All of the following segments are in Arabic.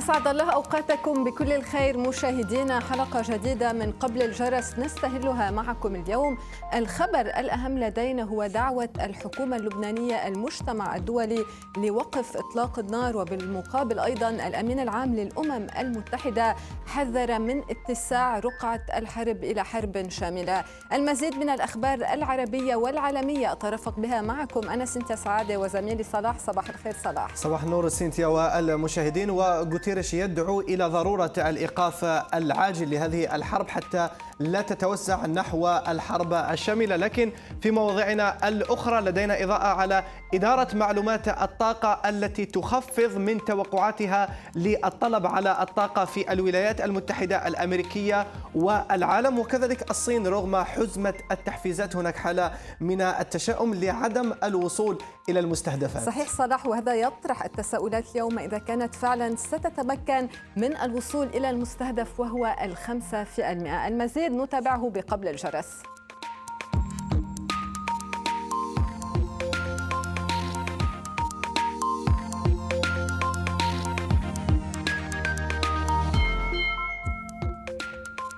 أسعد الله أوقاتكم بكل الخير مشاهدينا حلقة جديدة من قبل الجرس نستهلها معكم اليوم الخبر الأهم لدينا هو دعوة الحكومة اللبنانية المجتمع الدولي لوقف إطلاق النار وبالمقابل أيضا الأمين العام للأمم المتحدة حذر من اتساع رقعة الحرب إلى حرب شاملة المزيد من الأخبار العربية والعالمية أترفق بها معكم أنا سنتيا سعادة وزميلي صلاح صباح الخير صلاح صباح النور سنتيا والمشاهدين وقتير السيرش يدعو إلى ضرورة الإيقاف العاجل لهذه الحرب حتى لا تتوسع نحو الحرب الشاملة لكن في مواضيعنا الأخرى لدينا إضاءة على إدارة معلومات الطاقة التي تخفض من توقعاتها للطلب على الطاقة في الولايات المتحدة الأمريكية والعالم وكذلك الصين رغم حزمة التحفيزات هناك حالة من التشاؤم لعدم الوصول إلى المستهدفات صحيح صلاح وهذا يطرح التساؤلات اليوم إذا كانت فعلا ستتمكن من الوصول إلى المستهدف وهو الخمسة في المئة المزيد جديد نتابعه بقبل الجرس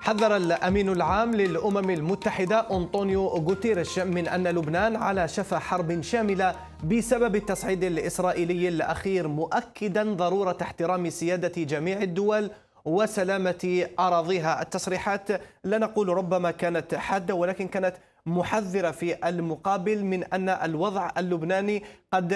حذر الأمين العام للأمم المتحدة أنطونيو غوتيريش من أن لبنان على شفا حرب شاملة بسبب التصعيد الإسرائيلي الأخير مؤكدا ضرورة احترام سيادة جميع الدول وسلامة أراضيها التصريحات لا نقول ربما كانت حادة ولكن كانت محذرة في المقابل من أن الوضع اللبناني قد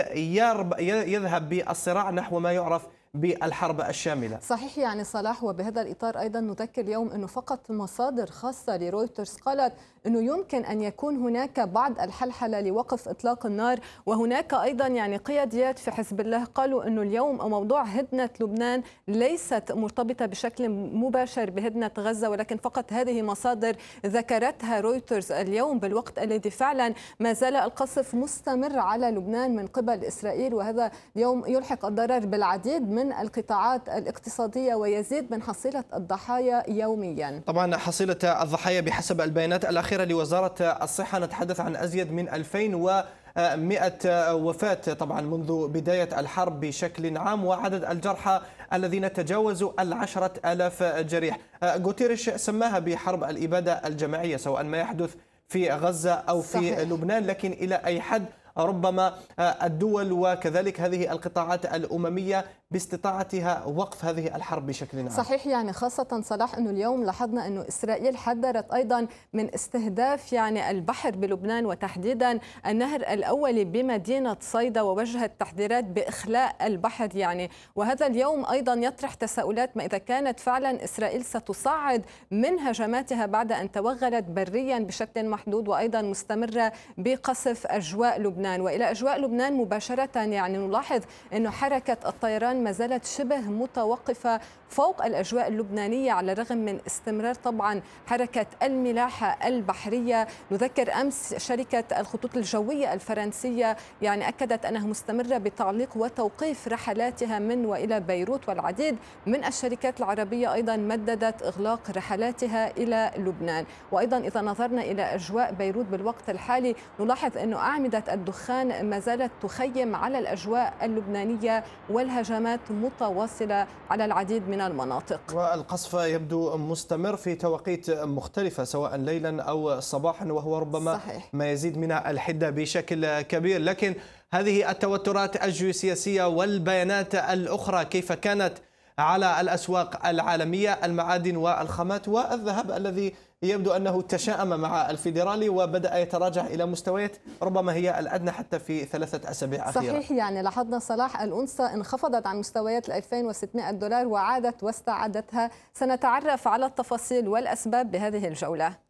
يذهب بالصراع نحو ما يعرف بالحرب الشاملة صحيح يعني صلاح وبهذا الإطار أيضا نذكر اليوم أنه فقط مصادر خاصة لرويترز قالت انه يمكن ان يكون هناك بعض الحلحله لوقف اطلاق النار وهناك ايضا يعني قياديات في حزب الله قالوا انه اليوم موضوع هدنه لبنان ليست مرتبطه بشكل مباشر بهدنه غزه ولكن فقط هذه مصادر ذكرتها رويترز اليوم بالوقت الذي فعلا ما زال القصف مستمر على لبنان من قبل اسرائيل وهذا اليوم يلحق الضرر بالعديد من القطاعات الاقتصاديه ويزيد من حصيله الضحايا يوميا. طبعا حصيله الضحايا بحسب البيانات الاخيره الأخيرة لوزارة الصحة نتحدث عن أزيد من 2100 وفاة طبعا منذ بداية الحرب بشكل عام وعدد الجرحى الذين تجاوزوا العشرة ألاف جريح غوتيريش سماها بحرب الإبادة الجماعية سواء ما يحدث في غزة أو في صحيح. لبنان لكن إلى أي حد ربما الدول وكذلك هذه القطاعات الأممية باستطاعتها وقف هذه الحرب بشكل عام صحيح يعني خاصة صلاح أنه اليوم لاحظنا أنه إسرائيل حذرت أيضا من استهداف يعني البحر بلبنان وتحديدا النهر الأولي بمدينة صيدا ووجهت تحذيرات بإخلاء البحر يعني وهذا اليوم أيضا يطرح تساؤلات ما إذا كانت فعلا إسرائيل ستصعد من هجماتها بعد أن توغلت بريا بشكل محدود وأيضا مستمرة بقصف أجواء لبنان وإلى أجواء لبنان مباشرة يعني نلاحظ أنه حركة الطيران ما زالت شبه متوقفة فوق الأجواء اللبنانية على الرغم من استمرار طبعا حركة الملاحة البحرية نذكر أمس شركة الخطوط الجوية الفرنسية يعني أكدت أنها مستمرة بتعليق وتوقيف رحلاتها من وإلى بيروت والعديد من الشركات العربية أيضا مددت إغلاق رحلاتها إلى لبنان وأيضا إذا نظرنا إلى أجواء بيروت بالوقت الحالي نلاحظ أن أعمدة الدخان ما زالت تخيم على الأجواء اللبنانية والهجمات متواصلة على العديد من من المناطق والقصف يبدو مستمر في توقيت مختلفة سواء ليلا أو صباحا وهو ربما صحيح. ما يزيد من الحدة بشكل كبير لكن هذه التوترات الجيوسياسية والبيانات الأخرى كيف كانت على الأسواق العالمية المعادن والخامات والذهب الذي يبدو أنه تشاءم مع الفيدرالي وبدأ يتراجع إلى مستويات ربما هي الأدنى حتى في ثلاثة أسابيع أخيرة صحيح يعني لاحظنا صلاح الأنصة انخفضت عن مستويات ال 2600 دولار وعادت واستعادتها سنتعرف على التفاصيل والأسباب بهذه الجولة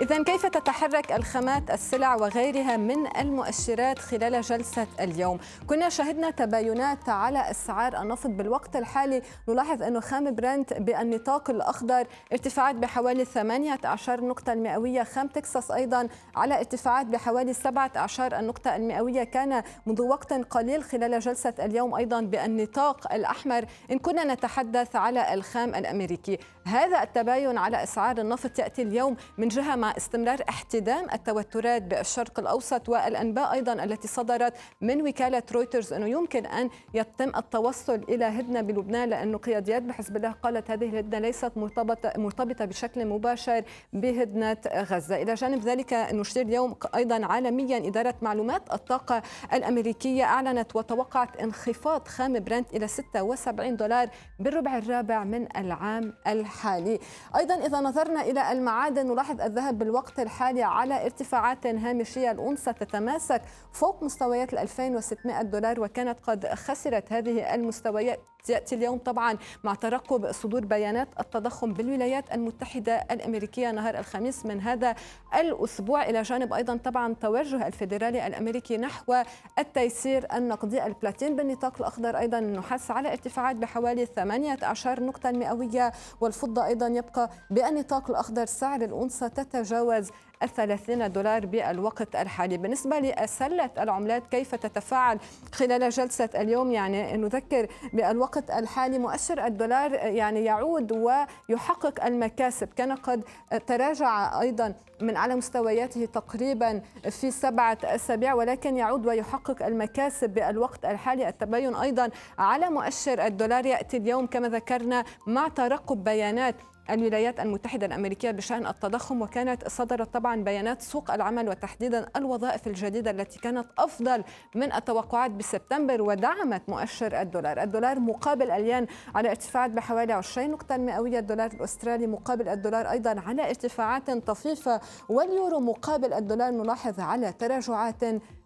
إذا كيف تتحرك الخامات السلع وغيرها من المؤشرات خلال جلسة اليوم؟ كنا شهدنا تباينات على أسعار النفط بالوقت الحالي نلاحظ أنه خام برنت بالنطاق الأخضر ارتفاعات بحوالي 18 نقطة المئوية خام تكساس أيضا على ارتفاعات بحوالي 17 النقطة المئوية كان منذ وقت قليل خلال جلسة اليوم أيضا بالنطاق الأحمر إن كنا نتحدث على الخام الأمريكي هذا التباين على أسعار النفط يأتي اليوم من جهة مع استمرار احتدام التوترات بالشرق الأوسط والأنباء أيضا التي صدرت من وكالة رويترز أنه يمكن أن يتم التوصل إلى هدنة بلبنان لانه قياديات بحزب الله قالت هذه الهدنة ليست مرتبطة, مرتبطة بشكل مباشر بهدنة غزة إلى جانب ذلك نشير اليوم أيضا عالميا إدارة معلومات الطاقة الأمريكية أعلنت وتوقعت انخفاض خام برنت إلى 76 دولار بالربع الرابع من العام الحالي أيضا إذا نظرنا إلى المعادن نلاحظ الذهب بالوقت الحالي على ارتفاعات هامشية الأنصة تتماسك فوق مستويات 2600 دولار وكانت قد خسرت هذه المستويات يأتي اليوم طبعا مع ترقب صدور بيانات التضخم بالولايات المتحدة الأمريكية نهار الخميس من هذا الأسبوع إلى جانب أيضا طبعا توجه الفيدرالي الأمريكي نحو التيسير النقدي البلاتين بالنطاق الأخضر أيضا النحاس على ارتفاعات بحوالي 18 نقطة المئوية والفضة أيضا يبقى بالنطاق الأخضر سعر الأونصة تتجاوز الثلاثين دولار بالوقت الحالي بالنسبة لسلة العملات كيف تتفاعل خلال جلسة اليوم يعني نذكر بالوقت الحالي مؤشر الدولار يعني يعود ويحقق المكاسب كان قد تراجع أيضا من على مستوياته تقريبا في سبعة أسابيع ولكن يعود ويحقق المكاسب بالوقت الحالي التباين أيضا على مؤشر الدولار يأتي اليوم كما ذكرنا مع ترقب بيانات الولايات المتحدة الأمريكية بشأن التضخم وكانت صدرت طبعا بيانات سوق العمل وتحديدا الوظائف الجديدة التي كانت أفضل من التوقعات بسبتمبر ودعمت مؤشر الدولار الدولار مقابل الين على ارتفاعات بحوالي 20 نقطة مئوية الدولار الأسترالي مقابل الدولار أيضا على ارتفاعات طفيفة واليورو مقابل الدولار نلاحظ على تراجعات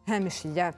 هامشية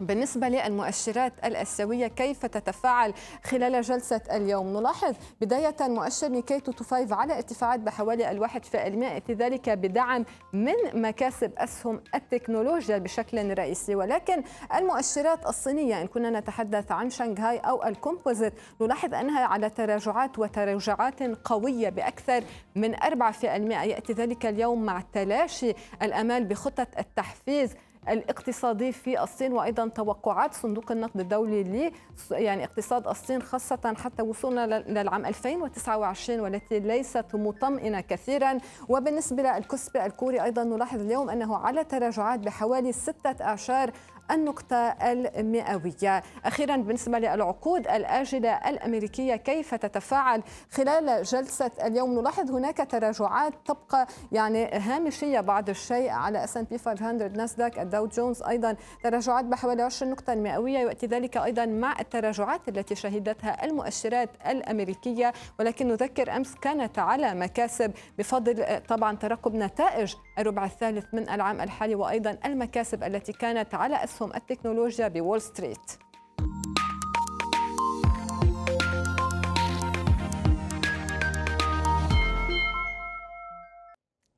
بالنسبة للمؤشرات الأسيوية كيف تتفاعل خلال جلسة اليوم نلاحظ بداية مؤشر نيكي 225 على ارتفاعات بحوالي الواحد في المائة ذلك بدعم من مكاسب أسهم التكنولوجيا بشكل رئيسي ولكن المؤشرات الصينية إن كنا نتحدث عن شنغهاي أو الكومبوزيت نلاحظ أنها على تراجعات وتراجعات قوية بأكثر من 4% يأتي ذلك اليوم مع تلاشي الأمال بخطة التحفيز الاقتصادي في الصين وايضا توقعات صندوق النقد الدولي ل يعني اقتصاد الصين خاصه حتى وصولنا للعام 2029 والتي ليست مطمئنه كثيرا وبالنسبه للكسب الكوري ايضا نلاحظ اليوم انه على تراجعات بحوالي 6 اعشار النقطة المئوية أخيرا بالنسبة للعقود الآجلة الأمريكية كيف تتفاعل خلال جلسة اليوم نلاحظ هناك تراجعات تبقى يعني هامشية بعض الشيء على اس ان بي 500 ناسداك الداو جونز أيضا تراجعات بحوالي 20 نقطة مئوية يؤتي ذلك أيضا مع التراجعات التي شهدتها المؤشرات الأمريكية ولكن نذكر أمس كانت على مكاسب بفضل طبعا ترقب نتائج الربع الثالث من العام الحالي وأيضا المكاسب التي كانت على أسهم التكنولوجيا بول ستريت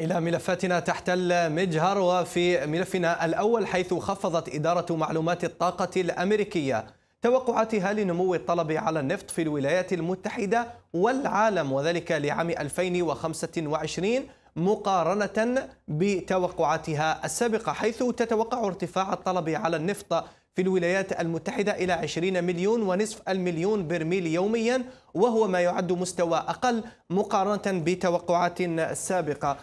إلى ملفاتنا تحتل مجهر وفي ملفنا الأول حيث خفضت إدارة معلومات الطاقة الأمريكية توقعاتها لنمو الطلب على النفط في الولايات المتحدة والعالم وذلك لعام 2025 مقارنة بتوقعاتها السابقة حيث تتوقع ارتفاع الطلب على النفط في الولايات المتحدة إلى 20 مليون ونصف المليون برميل يوميا وهو ما يعد مستوى أقل مقارنة بتوقعات سابقة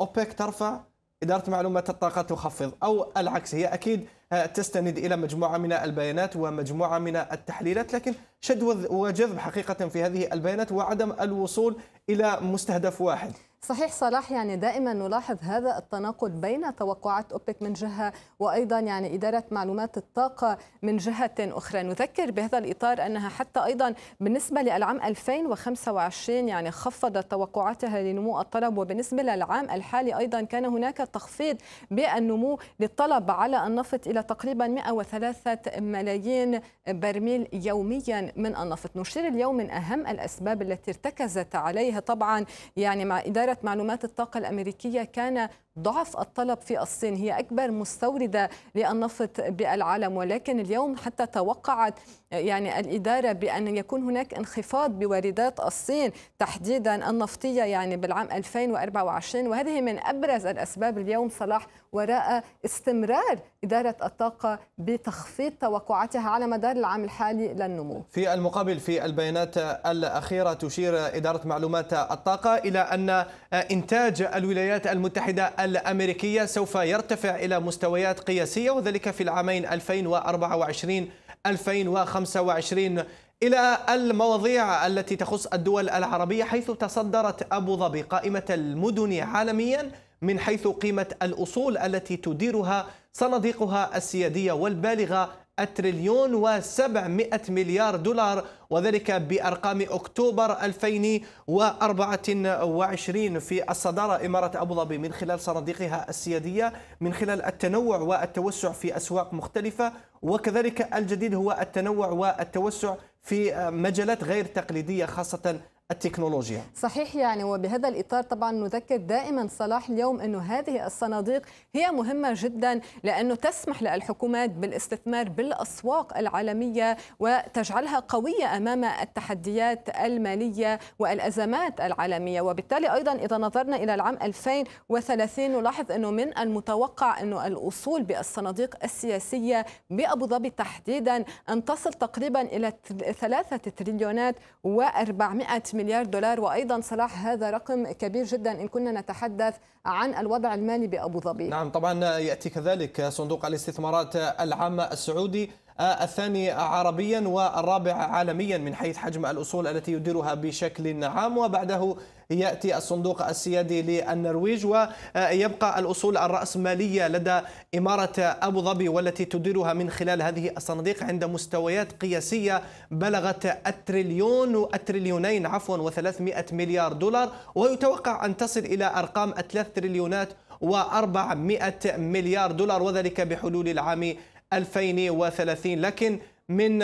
أوبك ترفع إدارة معلومات الطاقة تخفض أو العكس هي أكيد تستند إلى مجموعة من البيانات ومجموعة من التحليلات لكن شد وجذب حقيقة في هذه البيانات وعدم الوصول إلى مستهدف واحد صحيح صلاح يعني دائما نلاحظ هذا التناقض بين توقعات اوبك من جهه وايضا يعني اداره معلومات الطاقه من جهه اخرى، نذكر بهذا الاطار انها حتى ايضا بالنسبه للعام 2025 يعني خفضت توقعاتها لنمو الطلب وبالنسبه للعام الحالي ايضا كان هناك تخفيض بالنمو للطلب على النفط الى تقريبا 103 ملايين برميل يوميا من النفط، نشير اليوم من اهم الاسباب التي ارتكزت عليها طبعا يعني مع اداره وزارة معلومات الطاقة الأمريكية كان ضعف الطلب في الصين هي أكبر مستوردة للنفط بالعالم ولكن اليوم حتى توقعت يعني الإدارة بأن يكون هناك انخفاض بواردات الصين تحديدا النفطية يعني بالعام 2024 وهذه من أبرز الأسباب اليوم صلاح وراء استمرار إدارة الطاقة بتخفيض توقعاتها على مدار العام الحالي للنمو في المقابل في البيانات الأخيرة تشير إدارة معلومات الطاقة إلى أن إنتاج الولايات المتحدة الأمريكية سوف يرتفع إلى مستويات قياسية وذلك في العامين 2024 2025 إلى المواضيع التي تخص الدول العربية حيث تصدرت أبو ظبي قائمة المدن عالميا من حيث قيمة الأصول التي تديرها صناديقها السيادية والبالغة التريليون و700 مليار دولار وذلك بأرقام أكتوبر 2024 في الصدارة إمارة أبو ظبي من خلال صناديقها السيادية من خلال التنوع والتوسع في أسواق مختلفة وكذلك الجديد هو التنوع والتوسع في مجالات غير تقليدية خاصة التكنولوجيا صحيح يعني وبهذا الإطار طبعا نذكر دائما صلاح اليوم أنه هذه الصناديق هي مهمة جدا لأنه تسمح للحكومات بالاستثمار بالأسواق العالمية وتجعلها قوية أمام التحديات المالية والأزمات العالمية وبالتالي أيضا إذا نظرنا إلى العام 2030 نلاحظ أنه من المتوقع أنه الأصول بالصناديق السياسية بأبو ظبي تحديدا أن تصل تقريبا إلى 3 تريليونات و400 مليار دولار وأيضا صلاح هذا رقم كبير جدا إن كنا نتحدث عن الوضع المالي بأبو ظبي نعم طبعا يأتي كذلك صندوق الاستثمارات العامة السعودي الثاني عربيا والرابع عالميا من حيث حجم الأصول التي يديرها بشكل عام وبعده يأتي الصندوق السيادي للنرويج ويبقى الأصول الرأسمالية لدى إمارة أبو ظبي والتي تديرها من خلال هذه الصناديق عند مستويات قياسية بلغت التريليون والتريليونين عفوا و300 مليار دولار ويتوقع أن تصل إلى أرقام الثلاث تريليونات و400 مليار دولار وذلك بحلول العام 2030 لكن من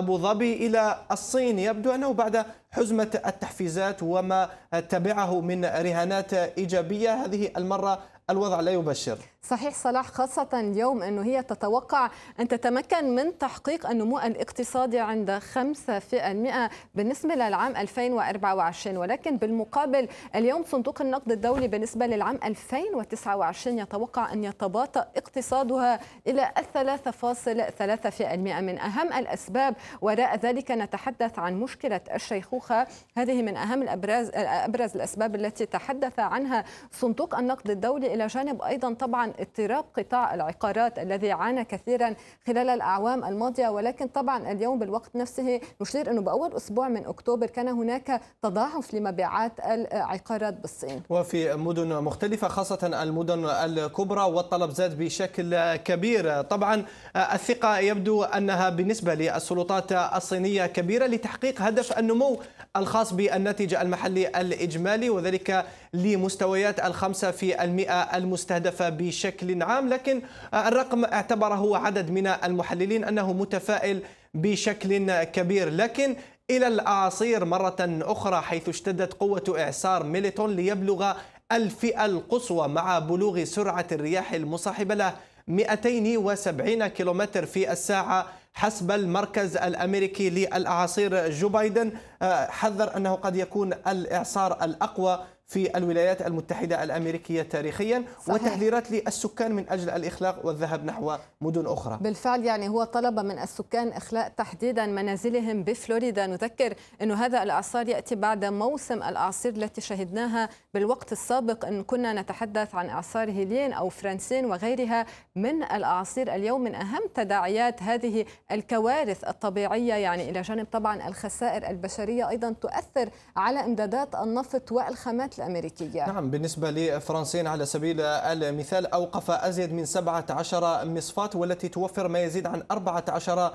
أبو ظبي إلى الصين يبدو أنه بعد حزمة التحفيزات وما تبعه من رهانات إيجابية هذه المرة الوضع لا يبشر صحيح صلاح خاصة اليوم أنه هي تتوقع أن تتمكن من تحقيق النمو الاقتصادي عند 5% بالنسبة للعام 2024 ولكن بالمقابل اليوم صندوق النقد الدولي بالنسبة للعام 2029 يتوقع أن يتباطأ اقتصادها إلى 3.3% من أهم الأسباب وراء ذلك نتحدث عن مشكلة الشيخوخة هذه من أهم الأبرز, الأبرز الأسباب التي تحدث عنها صندوق النقد الدولي إلى جانب أيضا طبعا اضطراب قطاع العقارات الذي عانى كثيرا خلال الأعوام الماضية ولكن طبعا اليوم بالوقت نفسه نشير أنه بأول أسبوع من أكتوبر كان هناك تضاعف لمبيعات العقارات بالصين وفي مدن مختلفة خاصة المدن الكبرى والطلب زاد بشكل كبير طبعا الثقة يبدو أنها بالنسبة للسلطات الصينية كبيرة لتحقيق هدف النمو الخاص بالناتج المحلي الإجمالي وذلك لمستويات الخمسة في المئة المستهدفة بشكل عام لكن الرقم اعتبره عدد من المحللين أنه متفائل بشكل كبير لكن إلى الأعاصير مرة أخرى حيث اشتدت قوة إعصار ميليتون ليبلغ الفئة القصوى مع بلوغ سرعة الرياح المصاحبة له 270 كيلومتر في الساعة حسب المركز الأمريكي للأعاصير جو بايدن آه، حذر أنه قد يكون الإعصار الأقوى في الولايات المتحدة الأمريكية تاريخيا صحيح. وتحذيرات للسكان من أجل الإخلاق والذهاب نحو مدن أخرى بالفعل يعني هو طلب من السكان إخلاء تحديدا منازلهم بفلوريدا نذكر أن هذا الإعصار يأتي بعد موسم الأعاصير التي شهدناها بالوقت السابق إن كنا نتحدث عن إعصار هيلين أو فرانسين وغيرها من الأعاصير اليوم من أهم تداعيات هذه الكوارث الطبيعية يعني إلى جانب طبعا الخسائر البشرية أيضا تؤثر على إمدادات النفط والخامات الأمريكية نعم بالنسبة لفرنسين على سبيل المثال أوقف أزيد من 17 مصفاة والتي توفر ما يزيد عن 14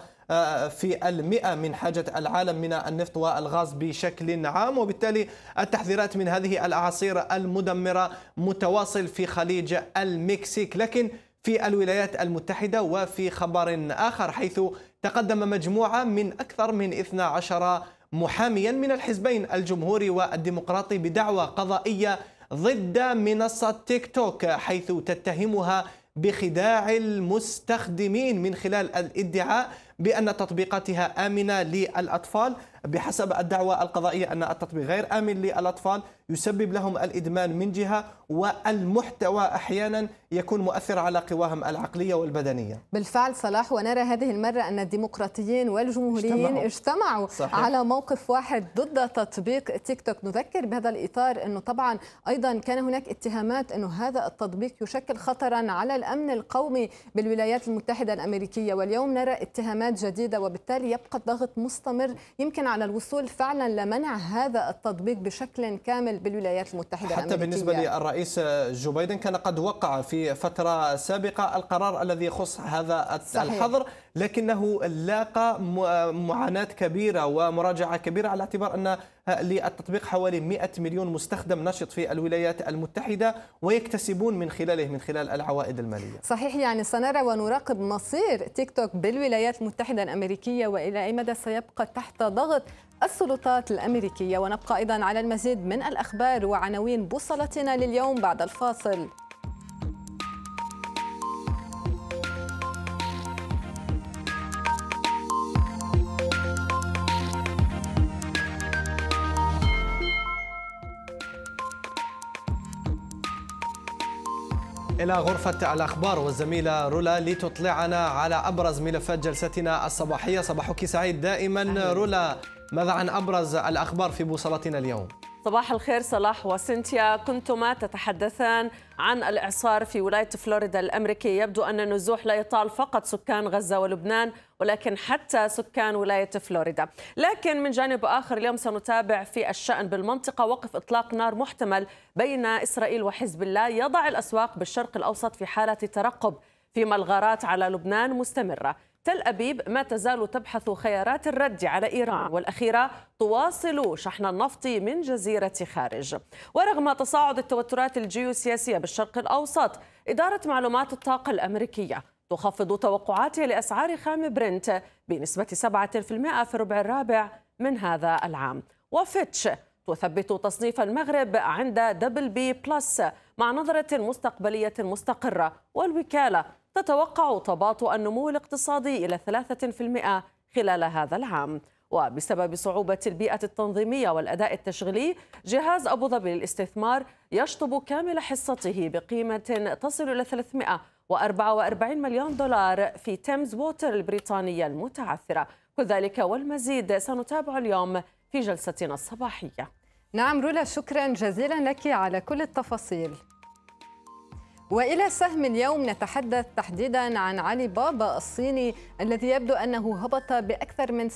في المئة من حاجة العالم من النفط والغاز بشكل عام وبالتالي التحذيرات من هذه الأعاصير المدمرة متواصل في خليج المكسيك لكن في الولايات المتحدة وفي خبر آخر حيث تقدم مجموعة من أكثر من 12 محاميا من الحزبين الجمهوري والديمقراطي بدعوى قضائية ضد منصة تيك توك حيث تتهمها بخداع المستخدمين من خلال الادعاء بأن تطبيقاتها آمنة للأطفال بحسب الدعوى القضائية أن التطبيق غير آمن للأطفال يسبب لهم الإدمان من جهة والمحتوى أحيانا يكون مؤثر على قواهم العقلية والبدنية بالفعل صلاح ونرى هذه المرة أن الديمقراطيين والجمهوريين اجتمعوا, اجتمعوا صحيح. على موقف واحد ضد تطبيق تيك توك نذكر بهذا الإطار أنه طبعا أيضا كان هناك اتهامات أنه هذا التطبيق يشكل خطرا على الأمن القومي بالولايات المتحدة الأمريكية واليوم نرى اتهامات جديدة وبالتالي يبقى الضغط مستمر يمكن على الوصول فعلا لمنع هذا التطبيق بشكل كامل بالولايات المتحدة حتى الأمريكية. بالنسبة للرئيس جو بايدن كان قد وقع في فترة سابقة القرار الذي يخص هذا صحيح. الحظر لكنه لاقى معاناة كبيرة ومراجعة كبيرة على اعتبار أن للتطبيق حوالي 100 مليون مستخدم نشط في الولايات المتحدة ويكتسبون من خلاله من خلال العوائد المالية صحيح يعني سنرى ونراقب مصير تيك توك بالولايات المتحدة الأمريكية وإلى أي مدى سيبقى تحت ضغط السلطات الأمريكية ونبقى أيضا على المزيد من الأخبار وعناوين بوصلتنا لليوم بعد الفاصل إلى غرفة الأخبار والزميلة رولا لتطلعنا على أبرز ملفات جلستنا الصباحية صباحك سعيد دائما رولا ماذا عن أبرز الأخبار في بوصلتنا اليوم؟ صباح الخير صلاح وسنتيا كنتما تتحدثان عن الإعصار في ولاية فلوريدا الأمريكي يبدو أن النزوح لا يطال فقط سكان غزة ولبنان ولكن حتى سكان ولاية فلوريدا لكن من جانب آخر اليوم سنتابع في الشأن بالمنطقة وقف إطلاق نار محتمل بين إسرائيل وحزب الله يضع الأسواق بالشرق الأوسط في حالة ترقب فيما الغارات على لبنان مستمرة تل أبيب ما تزال تبحث خيارات الرد على إيران نعم. والأخيرة تواصل شحن النفط من جزيرة خارج ورغم تصاعد التوترات الجيوسياسية بالشرق الأوسط إدارة معلومات الطاقة الأمريكية تخفض توقعاتها لأسعار خام برنت بنسبة 7% في الربع الرابع من هذا العام وفيتش تثبت تصنيف المغرب عند دبل بي بلس مع نظرة مستقبلية مستقرة والوكالة تتوقع تباطؤ النمو الاقتصادي إلى 3% خلال هذا العام وبسبب صعوبة البيئة التنظيمية والأداء التشغيلي جهاز أبو ظبي للاستثمار يشطب كامل حصته بقيمة تصل إلى 344 مليون دولار في تيمز ووتر البريطانية المتعثرة كل ذلك والمزيد سنتابع اليوم في جلستنا الصباحية نعم رولا شكرا جزيلا لك على كل التفاصيل والى سهم اليوم نتحدث تحديدا عن علي بابا الصيني الذي يبدو انه هبط باكثر من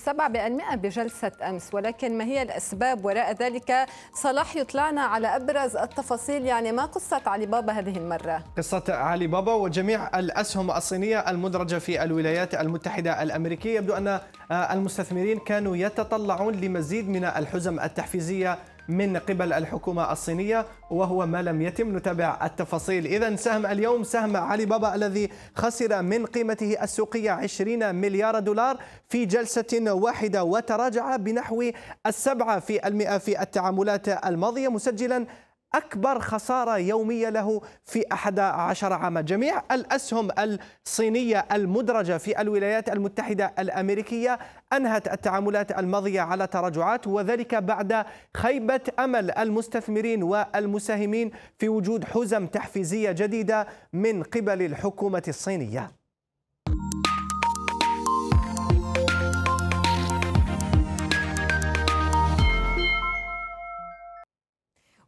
7% بجلسه امس ولكن ما هي الاسباب وراء ذلك صلاح يطلعنا على ابرز التفاصيل يعني ما قصه علي بابا هذه المره قصه علي بابا وجميع الاسهم الصينيه المدرجه في الولايات المتحده الامريكيه يبدو ان المستثمرين كانوا يتطلعون لمزيد من الحزم التحفيزيه من قبل الحكومة الصينية وهو ما لم يتم نتابع التفاصيل إذا سهم اليوم سهم علي بابا الذي خسر من قيمته السوقية 20 مليار دولار في جلسة واحدة وتراجع بنحو السبعة في المئة في التعاملات الماضية مسجلا أكبر خسارة يومية له في 11 عاما جميع الأسهم الصينية المدرجة في الولايات المتحدة الأمريكية أنهت التعاملات الماضية على تراجعات وذلك بعد خيبة أمل المستثمرين والمساهمين في وجود حزم تحفيزية جديدة من قبل الحكومة الصينية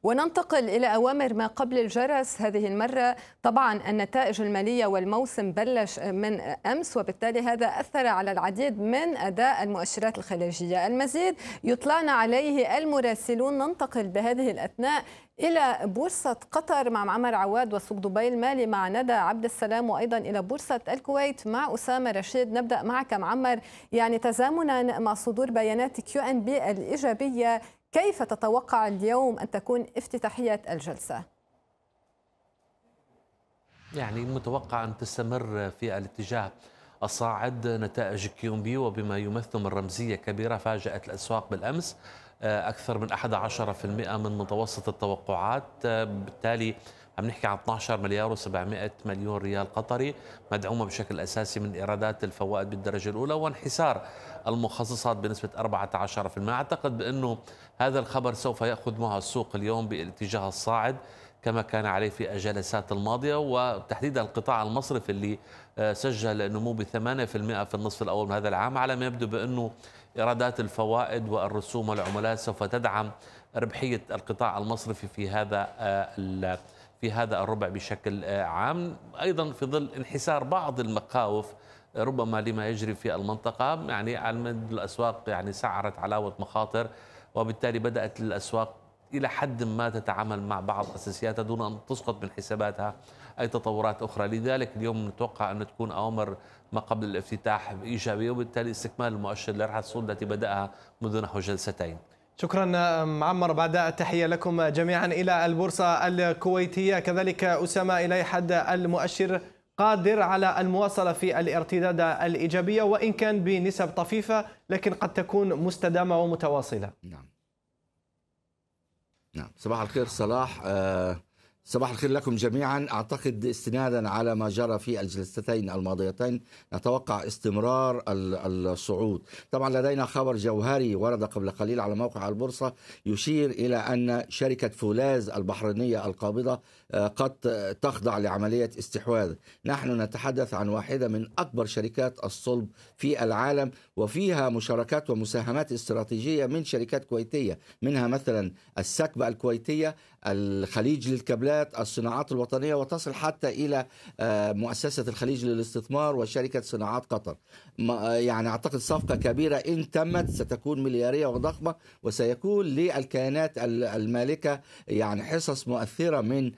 وننتقل إلى أوامر ما قبل الجرس هذه المرة طبعا النتائج المالية والموسم بلش من أمس وبالتالي هذا أثر على العديد من أداء المؤشرات الخليجية المزيد يطلعنا عليه المراسلون ننتقل بهذه الأثناء إلى بورصة قطر مع معمر عواد وسوق دبي المالي مع ندى عبد السلام وأيضا إلى بورصة الكويت مع أسامة رشيد نبدأ معك معمر يعني تزامنا مع صدور بيانات كيو أن بي الإيجابية كيف تتوقع اليوم أن تكون افتتاحية الجلسة؟ يعني متوقع أن تستمر في الاتجاه الصاعد نتائج كيومبي وبما يمثل من رمزية كبيرة فاجأت الأسواق بالأمس آه، أكثر من 11% من متوسط التوقعات آه، بالتالي عم نحكي عن 12 مليار و700 مليون ريال قطري مدعومه بشكل اساسي من ايرادات الفوائد بالدرجه الاولى وانحسار المخصصات بنسبه 14% اعتقد بانه هذا الخبر سوف ياخذ معه السوق اليوم بالاتجاه الصاعد كما كان عليه في الجلسات الماضية وتحديدا القطاع المصرفي اللي آه، سجل نمو ب 8% في النصف الأول من هذا العام على ما يبدو بأنه إيرادات الفوائد والرسوم والعملات سوف تدعم ربحية القطاع المصرفي في هذا آه، في هذا الربع بشكل آه، عام أيضا في ظل انحسار بعض المخاوف آه، ربما لما يجري في المنطقة يعني على الأسواق يعني سعرت علاوة مخاطر وبالتالي بدأت الأسواق إلى حد ما تتعامل مع بعض أساسياتها دون أن تسقط من حساباتها أي تطورات أخرى لذلك اليوم نتوقع أن تكون أوامر ما قبل الافتتاح إيجابية وبالتالي استكمال المؤشر لرحلة الصعود التي بدأها منذ نحو جلستين شكرا معمر بعد التحية لكم جميعا إلى البورصة الكويتية كذلك أسامة إلي حد المؤشر قادر على المواصلة في الارتداد الإيجابية وإن كان بنسب طفيفة لكن قد تكون مستدامة ومتواصلة نعم نعم صباح الخير صلاح آه صباح الخير لكم جميعا اعتقد استنادا على ما جرى في الجلستين الماضيتين نتوقع استمرار الصعود طبعا لدينا خبر جوهري ورد قبل قليل على موقع البورصه يشير الى ان شركه فولاذ البحرينيه القابضه آه، قد تخضع لعملية استحواذ نحن نتحدث عن واحدة من أكبر شركات الصلب في العالم وفيها مشاركات ومساهمات استراتيجية من شركات كويتية منها مثلا السكبة الكويتية الخليج للكابلات الصناعات الوطنية وتصل حتى إلى آه، مؤسسة الخليج للاستثمار وشركة صناعات قطر آه، يعني أعتقد صفقة كبيرة إن تمت ستكون مليارية وضخمة وسيكون للكيانات المالكة يعني حصص مؤثرة من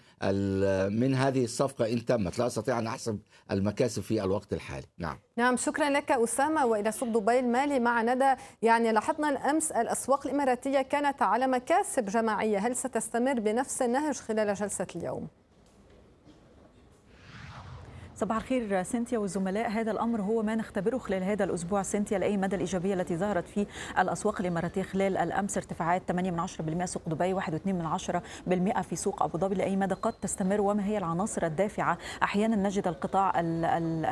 من هذه الصفقة إن تمت لا أستطيع أن أحسب المكاسب في الوقت الحالي نعم نعم شكرا لك أسامة وإلى سوق دبي المالي مع ندى يعني لاحظنا الأمس الأسواق الإماراتية كانت على مكاسب جماعية هل ستستمر بنفس النهج خلال جلسة اليوم؟ صباح الخير سنتيا والزملاء هذا الامر هو ما نختبره خلال هذا الاسبوع سنتيا لاي مدى الايجابيه التي ظهرت في الاسواق الاماراتيه خلال الامس ارتفاعات 8.10% سوق دبي 1.2% في سوق ابو ظبي لاي مدى قد تستمر وما هي العناصر الدافعه احيانا نجد القطاع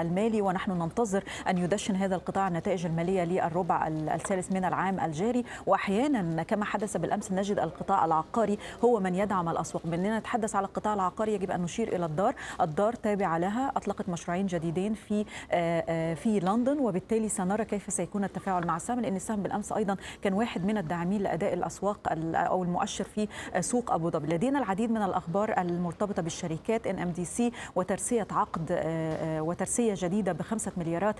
المالي ونحن ننتظر ان يدشن هذا القطاع النتائج الماليه للربع الثالث من العام الجاري واحيانا كما حدث بالامس نجد القطاع العقاري هو من يدعم الاسواق باننا نتحدث على القطاع العقاري يجب ان نشير الى الدار الدار تابعه لها اطلق اطلاقه مشروعين جديدين في آه، آه، في لندن وبالتالي سنرى كيف سيكون التفاعل مع السهم لان السهم بالامس ايضا كان واحد من الداعمين لاداء الاسواق او المؤشر في آه، سوق ابو ظبي لدينا العديد من الاخبار المرتبطه بالشركات ان ام دي سي وترسيه عقد وترسيه جديده بخمسة مليارات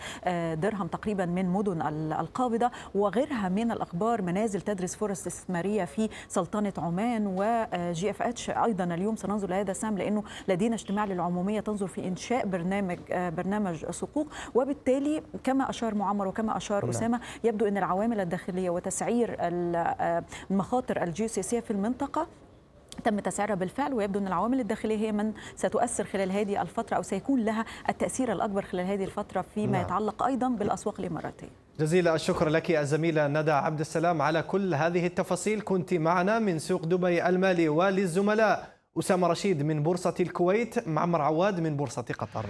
درهم تقريبا من مدن القابضه وغيرها من الاخبار منازل تدرس فرص استثماريه في سلطنه عمان وجي اف اتش ايضا اليوم سننظر لهذا السهم لانه لدينا اجتماع للعموميه تنظر في انشاء برنامج برنامج آه، برنامج صقوق وبالتالي كما اشار معمر وكما اشار لا. نعم. اسامه يبدو ان العوامل الداخليه وتسعير آه، المخاطر الجيوسياسيه في المنطقه تم تسعيرها بالفعل ويبدو ان العوامل الداخليه هي من ستؤثر خلال هذه الفتره او سيكون لها التاثير الاكبر خلال هذه الفتره فيما لا. نعم. يتعلق ايضا بالاسواق الاماراتيه. جزيل الشكر لك الزميله ندى عبد السلام على كل هذه التفاصيل كنت معنا من سوق دبي المالي وللزملاء أسامة رشيد من بورصة الكويت معمر عواد من بورصة قطر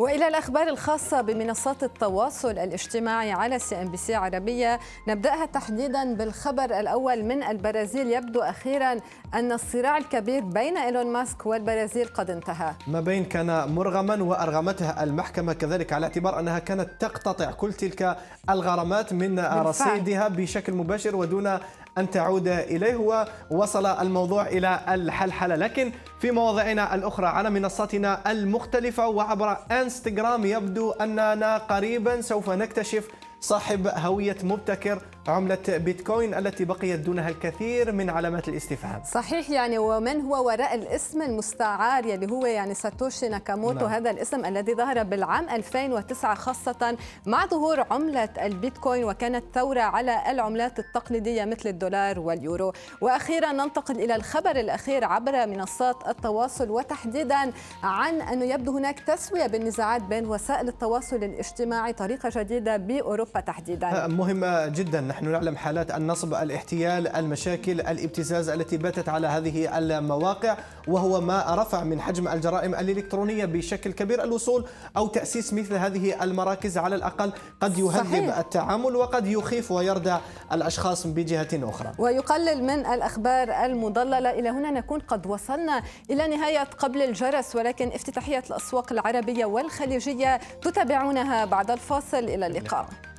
والى الاخبار الخاصه بمنصات التواصل الاجتماعي على سي ام بي سي عربيه نبداها تحديدا بالخبر الاول من البرازيل يبدو اخيرا ان الصراع الكبير بين ايلون ماسك والبرازيل قد انتهى ما بين كان مرغما وارغمته المحكمه كذلك على اعتبار انها كانت تقتطع كل تلك الغرامات من رصيدها بشكل مباشر ودون أن تعود إليه ووصل الموضوع إلى الحلحلة لكن في مواضعنا الأخرى على منصاتنا المختلفة وعبر انستغرام يبدو أننا قريبا سوف نكتشف صاحب هوية مبتكر عملة بيتكوين التي بقيت دونها الكثير من علامات الاستفهام صحيح يعني ومن هو وراء الاسم المستعار يلي هو يعني ساتوشي ناكاموتو نعم. هذا الاسم الذي ظهر بالعام 2009 خاصة مع ظهور عملة البيتكوين وكانت ثورة على العملات التقليدية مثل الدولار واليورو وأخيرا ننتقل إلى الخبر الأخير عبر منصات التواصل وتحديدا عن أنه يبدو هناك تسوية بالنزاعات بين وسائل التواصل الاجتماعي طريقة جديدة بأوروبا تحديدا مهمة جدا نحن نعلم حالات النصب الاحتيال المشاكل الابتزاز التي باتت على هذه المواقع وهو ما رفع من حجم الجرائم الإلكترونية بشكل كبير الوصول أو تأسيس مثل هذه المراكز على الأقل قد يهذب صحيح. التعامل وقد يخيف ويردع الأشخاص بجهة أخرى ويقلل من الأخبار المضللة إلى هنا نكون قد وصلنا إلى نهاية قبل الجرس ولكن افتتاحية الأسواق العربية والخليجية تتابعونها بعد الفاصل إلى اللقاء